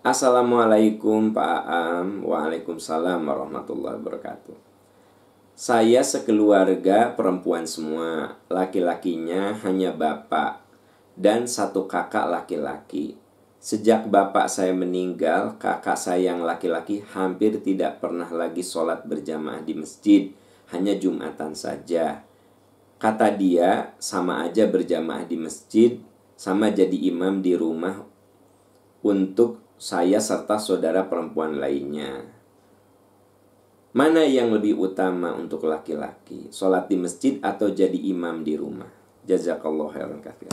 Assalamualaikum Pak Am Waalaikumsalam warahmatullahi wabarakatuh Saya sekeluarga perempuan semua Laki-lakinya hanya bapak Dan satu kakak laki-laki Sejak bapak saya meninggal Kakak saya yang laki-laki hampir tidak pernah lagi sholat berjamaah di masjid Hanya Jumatan saja Kata dia sama aja berjamaah di masjid Sama jadi imam di rumah untuk saya serta saudara perempuan lainnya. Mana yang lebih utama untuk laki-laki? Sholat di masjid atau jadi imam di rumah? Jazakallah khairan kathir.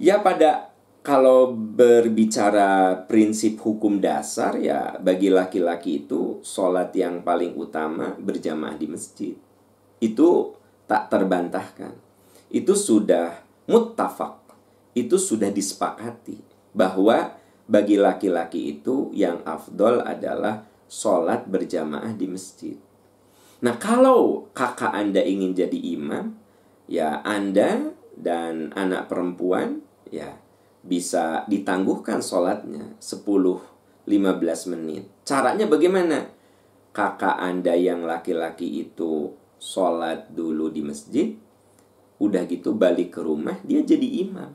Ya pada kalau berbicara prinsip hukum dasar ya bagi laki-laki itu sholat yang paling utama berjamaah di masjid. Itu tak terbantahkan. Itu sudah muttafaq. Itu sudah disepakati bahwa bagi laki-laki itu yang afdol adalah sholat berjamaah di masjid. Nah kalau kakak Anda ingin jadi imam, ya Anda dan anak perempuan ya bisa ditangguhkan sholatnya 10-15 menit. Caranya bagaimana? Kakak Anda yang laki-laki itu sholat dulu di masjid, udah gitu balik ke rumah dia jadi imam.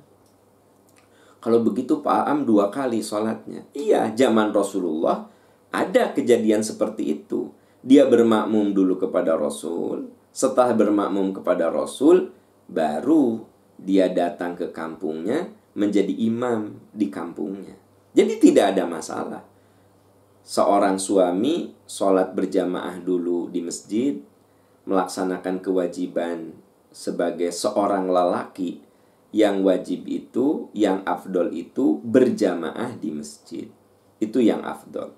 Kalau begitu Pak Am dua kali sholatnya. Iya, zaman Rasulullah ada kejadian seperti itu. Dia bermakmum dulu kepada Rasul. Setelah bermakmum kepada Rasul, baru dia datang ke kampungnya menjadi imam di kampungnya. Jadi tidak ada masalah. Seorang suami sholat berjamaah dulu di masjid, melaksanakan kewajiban sebagai seorang lelaki yang wajib itu, yang afdol itu berjamaah di masjid. Itu yang afdol.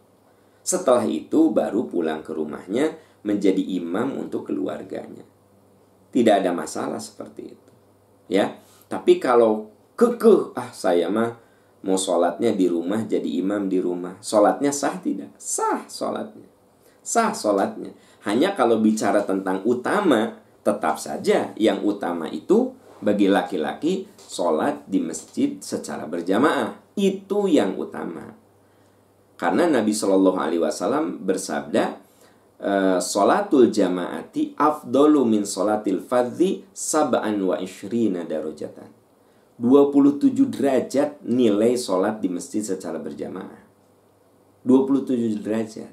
Setelah itu baru pulang ke rumahnya menjadi imam untuk keluarganya. Tidak ada masalah seperti itu. Ya. Tapi kalau kekeh, ah saya mah mau sholatnya di rumah jadi imam di rumah. Sholatnya sah tidak? Sah sholatnya. Sah sholatnya. Hanya kalau bicara tentang utama, tetap saja yang utama itu bagi laki-laki sholat di masjid secara berjamaah itu yang utama karena Nabi Shallallahu Alaihi Wasallam bersabda eh, sholatul jamaati afdolu min sholatil fadzi sab'an wa ishrina darujatan 27 derajat nilai sholat di masjid secara berjamaah 27 derajat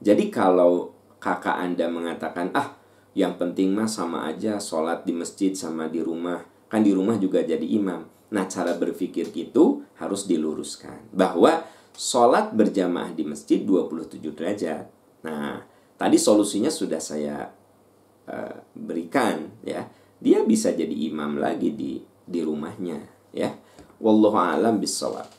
jadi kalau kakak anda mengatakan ah yang penting mah sama aja sholat di masjid sama di rumah kan di rumah juga jadi imam nah cara berpikir itu harus diluruskan bahwa sholat berjamaah di masjid 27 derajat nah tadi solusinya sudah saya uh, berikan ya dia bisa jadi imam lagi di di rumahnya ya wallahu alam bisawab